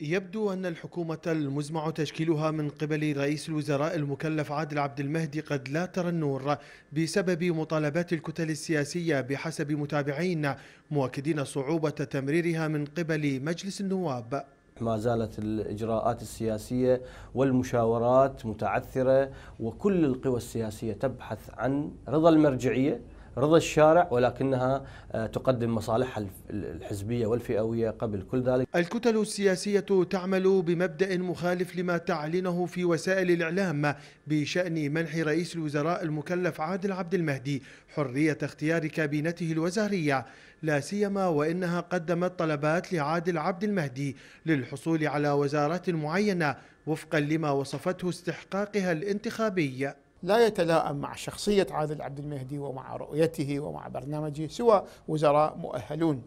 يبدو أن الحكومة المزمع تشكيلها من قبل رئيس الوزراء المكلف عادل عبد المهدي قد لا ترى النور بسبب مطالبات الكتل السياسية بحسب متابعين مؤكدين صعوبة تمريرها من قبل مجلس النواب ما زالت الإجراءات السياسية والمشاورات متعثرة وكل القوى السياسية تبحث عن رضا المرجعية رضا الشارع ولكنها آه، تقدم مصالحها الحزبية والفئوية قبل كل ذلك الكتل السياسية تعمل بمبدأ مخالف لما تعلنه في وسائل الإعلام بشأن منح رئيس الوزراء المكلف عادل عبد المهدي حرية اختيار كابينته الوزارية لا سيما وإنها قدمت طلبات لعادل عبد المهدي للحصول على وزارات معينة وفقا لما وصفته استحقاقها الانتخابي لا يتلائم مع شخصية عادل عبد المهدي ومع رؤيته ومع برنامجه سوى وزراء مؤهلون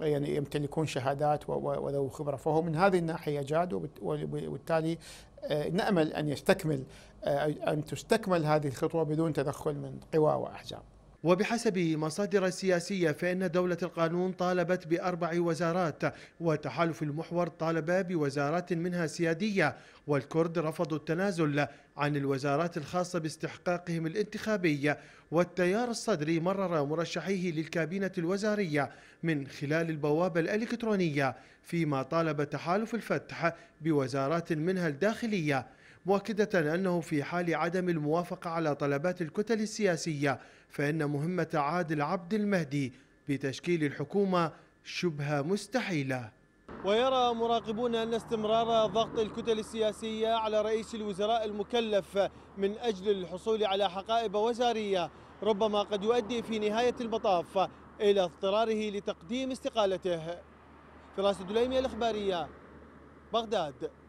يعني يمتلكون شهادات وذو خبرة فهو من هذه الناحية جاد وبالتالي آه، نأمل أن يستكمل آه، أن تستكمل هذه الخطوة بدون تدخل من قوى وأحزاب وبحسب مصادر سياسية فإن دولة القانون طالبت بأربع وزارات وتحالف المحور طالب بوزارات منها سيادية والكرد رفضوا التنازل عن الوزارات الخاصة باستحقاقهم الانتخابي والتيار الصدري مرر مرشحيه للكابينة الوزارية من خلال البوابة الإلكترونية فيما طالب تحالف الفتح بوزارات منها الداخلية مؤكدة أنه في حال عدم الموافقة على طلبات الكتل السياسية فإن مهمة عادل عبد المهدي بتشكيل الحكومة شبه مستحيلة ويرى مراقبون أن استمرار ضغط الكتل السياسية على رئيس الوزراء المكلف من أجل الحصول على حقائب وزارية ربما قد يؤدي في نهاية المطاف إلى اضطراره لتقديم استقالته فراس الدليمي الإخبارية بغداد